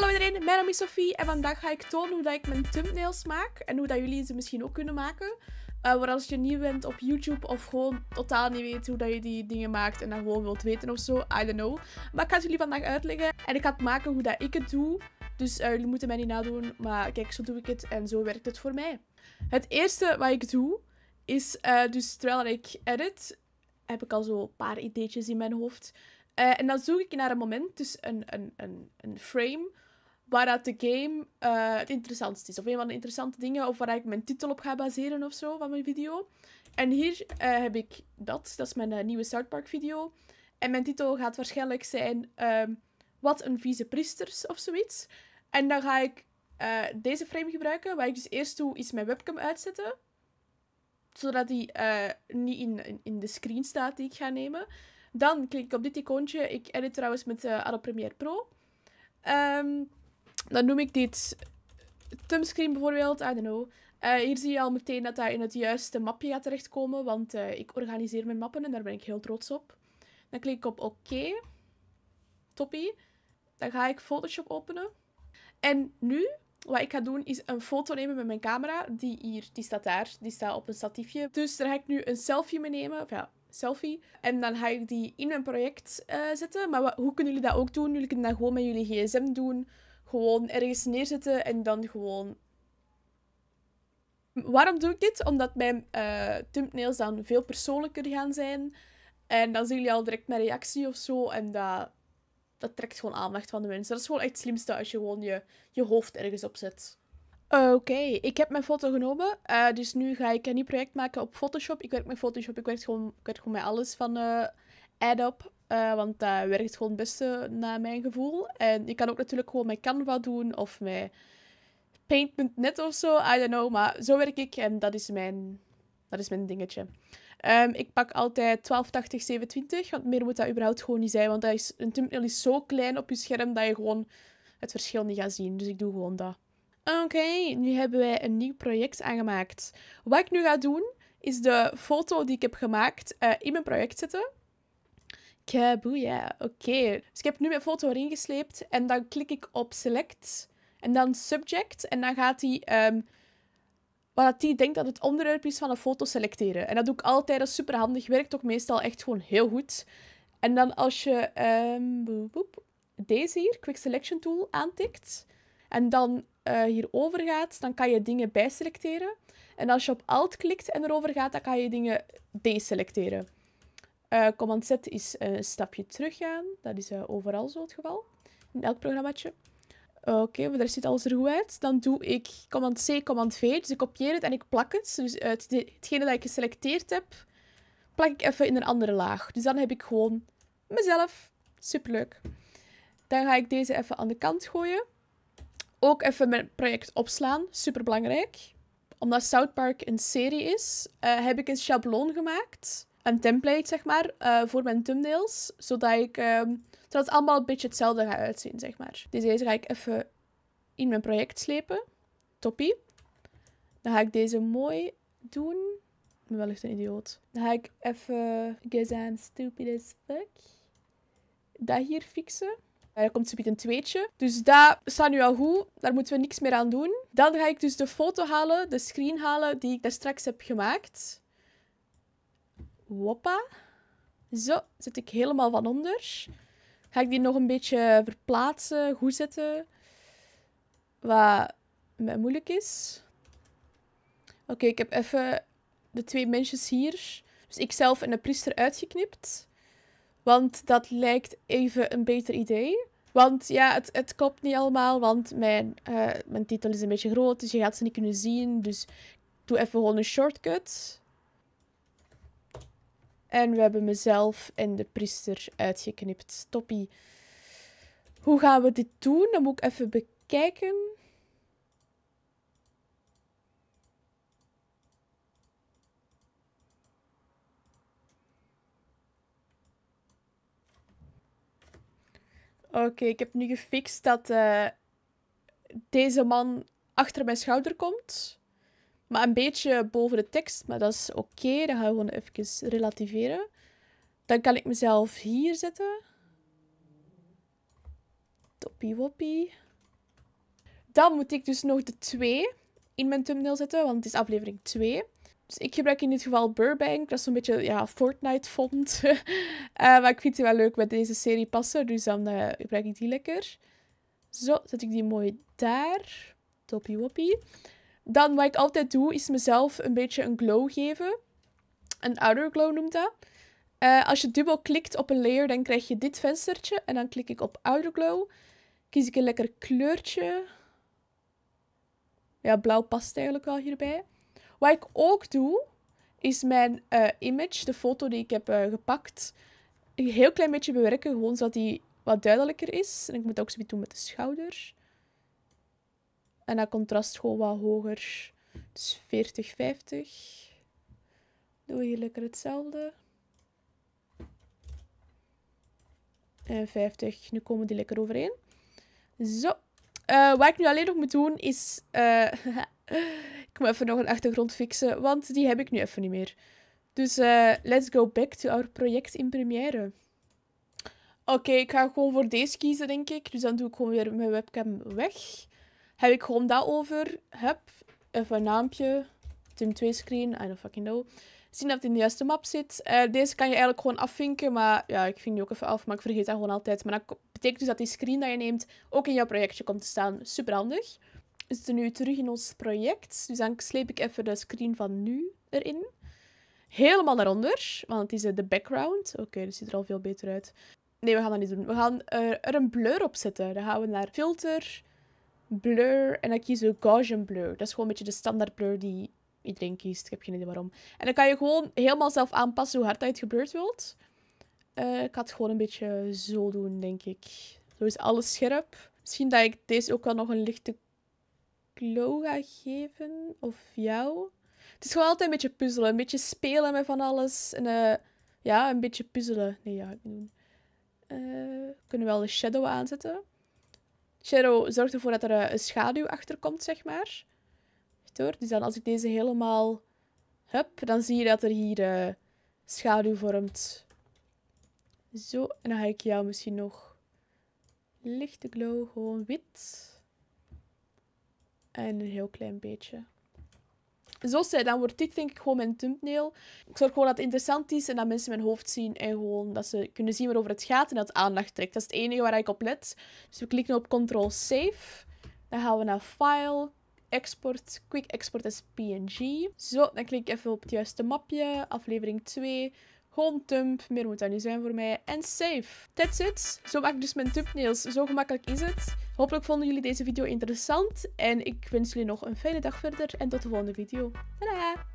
Hallo iedereen, mijn naam is Sophie en vandaag ga ik tonen hoe dat ik mijn thumbnails maak en hoe dat jullie ze misschien ook kunnen maken. Uh, als je nieuw bent op YouTube of gewoon totaal niet weet hoe dat je die dingen maakt en dat gewoon wilt weten of zo, I don't know. Maar ik ga het jullie vandaag uitleggen en ik ga het maken hoe dat ik het doe. Dus eh, jullie moeten mij niet nadoen, maar kijk, zo doe ik het en zo werkt het voor mij. Het eerste wat ik doe is, eh, dus terwijl ik edit, heb ik al zo een paar ideetjes in mijn hoofd. en dan zoek ik naar een moment, dus een, een, een, een frame waaruit de game eh, het interessantst is. Of een van de interessante dingen, of waar ik mijn titel op ga baseren of zo van mijn video. En hier eh, heb ik dat. Dat is mijn eh, nieuwe South Park video. En mijn titel gaat waarschijnlijk zijn ehm, Wat een vieze priesters of zoiets. En dan ga ik deze frame gebruiken. waar ik dus eerst doe, is mijn webcam uitzetten. Zodat die niet in, in de screen staat die ik ga nemen. Dan klik ik op dit icoontje. Ik edit trouwens met Adobe Premiere Pro. Ehm, dan noem ik dit thumbscreen bijvoorbeeld, I don't know. Uh, hier zie je al meteen dat dat in het juiste mapje gaat terechtkomen, want eh, ik organiseer mijn mappen en daar ben ik heel trots op. Dan klik ik op oké. Toppie. Dan ga ik Photoshop openen. En nu, wat ik ga doen, is een foto nemen met mijn camera. Die hier, die staat daar. Die staat op een statiefje. Dus daar ga ik nu een selfie mee nemen. ja, selfie. En dan ga ik die in mijn project eh, zetten. Maar hoe kunnen jullie dat ook doen? Jullie kunnen dat gewoon met jullie gsm doen gewoon ergens neerzetten en dan gewoon. Waarom doe ik dit? Omdat mijn eh, thumbnails dan veel persoonlijker gaan zijn. En dan zien jullie al direct mijn reactie of zo. En dat, dat trekt gewoon aandacht van de mensen. Dat is gewoon echt het slimste als je gewoon je, je hoofd ergens op zet. Oké, ik heb mijn foto genomen. Eh, dus nu ga ik een nieuw project maken op Photoshop. Ik werk met Photoshop. Ik werk gewoon, ik werk gewoon met alles van uh, eh, Adobe. Eh, want dat werkt gewoon het beste naar mijn gevoel. En je kan ook natuurlijk gewoon met Canva doen of met Paint.net of zo. I don't know. Maar zo werk ik en dat is mijn, dat is mijn dingetje. Ehm, ik pak altijd 1280 720 want meer moet dat überhaupt gewoon niet zijn. Want dat is, een thumbnail is zo klein op je scherm dat je gewoon het verschil niet gaat zien. Dus ik doe gewoon dat. Oké, nu hebben wij een nieuw project aangemaakt. Wat ik nu ga doen, is de foto die ik heb gemaakt eh, in mijn project zetten. Kaboeja, oké. Dus ik heb nu mijn foto erin gesleept en dan klik ik op select en dan subject en dan gaat hij um, wat hij denkt dat het onderwerp is van een foto selecteren. En dat doe ik altijd, dat is super handig, werkt ook meestal echt gewoon heel goed. En dan als je ehm, boep, deze hier, Quick Selection Tool, aantikt en dan uh, hierover gaat, dan kan je dingen bijselecteren. En als je op Alt klikt en erover gaat, dan kan je dingen deselecteren. Eh, command Z is eh, een stapje teruggaan. Dat is eh, overal zo het geval. In elk programmaatje. Oké, maar daar ziet alles er goed uit. Dan doe ik command C, command V. Dus ik kopieer het en ik plak het. Dus hetgene dat ik geselecteerd heb, plak ik even in een andere laag. Dus dan heb ik gewoon mezelf. Superleuk. Dan ga ik deze even aan de kant gooien. Ook even mijn project opslaan. Superbelangrijk. Omdat South Park een serie is, heb ik een schabloon gemaakt een template, zeg maar, eh, voor mijn thumbnails. Zodat, ik, ehm, zodat het allemaal een beetje hetzelfde gaat uitzien, zeg maar. Dus deze ga ik even in mijn project slepen. Toppie. Dan ga ik deze mooi doen. Ik ben wellicht een idioot. Dan ga ik even... Guess I'm stupid as fuck. Dat hier fixen. Er komt zometeen een tweetje. Dus daar staat nu al goed. Daar moeten we niks meer aan doen. Dan ga ik dus de foto halen, de screen halen die ik daar straks heb gemaakt. Woppa. Zo, zit ik helemaal van onder. Ga ik die nog een beetje verplaatsen, goed zetten. Wat moeilijk is. Oké, ik heb even de twee mensjes hier. Dus ikzelf en de priester uitgeknipt. Want dat lijkt even een beter idee. Want ja, het, het klopt niet allemaal, want mijn, eh, mijn titel is een beetje groot, dus je gaat ze niet kunnen zien. Dus ik doe even gewoon een shortcut. En we hebben mezelf en de priester uitgeknipt. Toppie. Hoe gaan we dit doen? Dan moet ik even bekijken. Oké, ik heb nu gefixt dat eh, deze man achter mijn schouder komt. Maar een beetje boven de tekst, maar dat is oké. Dan ga ik gewoon even relativeren. Dan kan ik mezelf hier zetten. Toppie woppie. Dan moet ik dus nog de 2 in mijn thumbnail zetten, want het is aflevering 2. Dus ik gebruik in dit geval Burbank. Dat is zo'n beetje ja, Fortnite-font. uh, maar ik vind het wel leuk met deze serie passen, dus dan eh, gebruik ik die lekker. Zo, zet ik die mooi daar. Toppie woppie. Dan wat ik altijd doe, is mezelf een beetje een glow geven. Een outer glow noemt dat. Eh, als je dubbel klikt op een layer, dan krijg je dit venstertje. En dan klik ik op outer glow. Kies ik een lekker kleurtje. Ja, blauw past eigenlijk wel hierbij. Wat ik ook doe, is mijn eh, image, de foto die ik heb eh, gepakt, een heel klein beetje bewerken. Gewoon zodat die wat duidelijker is. En ik moet dat ook zoiets doen met de schouder. En dat contrast gewoon wat hoger. Dus 40, 50. Doe hier lekker hetzelfde. En 50. Nu komen die lekker overeen. Zo. Eh, wat ik nu alleen nog moet doen is... Eh, ik moet even nog een achtergrond fixen, want die heb ik nu even niet meer. Dus eh, let's go back to our project in première. Oké, ik ga gewoon voor deze kiezen, denk ik. Dus dan doe ik gewoon weer mijn webcam weg heb ik gewoon dat over. Heb even een naampje. Team 2 screen, I don't fucking know. Zien dat het in de juiste map zit. Eh, deze kan je eigenlijk gewoon afvinken, maar ja, ik ving die ook even af, maar ik vergeet dat gewoon altijd. Maar dat betekent dus dat die screen dat je neemt ook in jouw projectje komt te staan. Super handig. We zitten nu terug in ons project, dus dan sleep ik even de screen van nu erin. Helemaal daaronder, want het is eh, de background. Oké, okay, dus ziet er al veel beter uit. Nee, we gaan dat niet doen. We gaan eh, er een blur op zetten. Dan gaan we naar filter, blur en dan kies ik Gaussian blur. Dat is gewoon een beetje de standaard blur die iedereen kiest. Ik heb geen idee waarom. En dan kan je gewoon helemaal zelf aanpassen hoe hard dat je het geblurd wilt. Eh, ik ga het gewoon een beetje zo doen, denk ik. Zo is alles scherp. Misschien dat ik deze ook wel nog een lichte glow ga geven. Of jou. Het is gewoon altijd een beetje puzzelen. Een beetje spelen met van alles. En, eh, ja, een beetje puzzelen. Nee, ja, ik eh, we kunnen wel de shadow aanzetten. Shadow zorgt ervoor dat er eh, een schaduw achter komt, zeg maar. Hoor. Dus dan als ik deze helemaal heb, dan zie je dat er hier eh, schaduw vormt. Zo, en dan ga ik jou misschien nog lichte glow, gewoon wit. En een heel klein beetje zoals zei, dan wordt dit denk ik gewoon mijn thumbnail. Ik zorg gewoon dat het interessant is en dat mensen mijn hoofd zien en gewoon dat ze kunnen zien waarover het gaat en dat aandacht trekt. Dat is het enige waar ik op let. Dus we klikken op Ctrl Save. Dan gaan we naar File, Export, Quick Export as PNG. Zo, dan klik ik even op het juiste mapje, aflevering 2. Gewoon tump, meer moet dat niet zijn voor mij. En safe. That's it. Zo maak ik dus mijn thumbnails. Zo gemakkelijk is het. Hopelijk vonden jullie deze video interessant. En ik wens jullie nog een fijne dag verder. En tot de volgende video. Tada!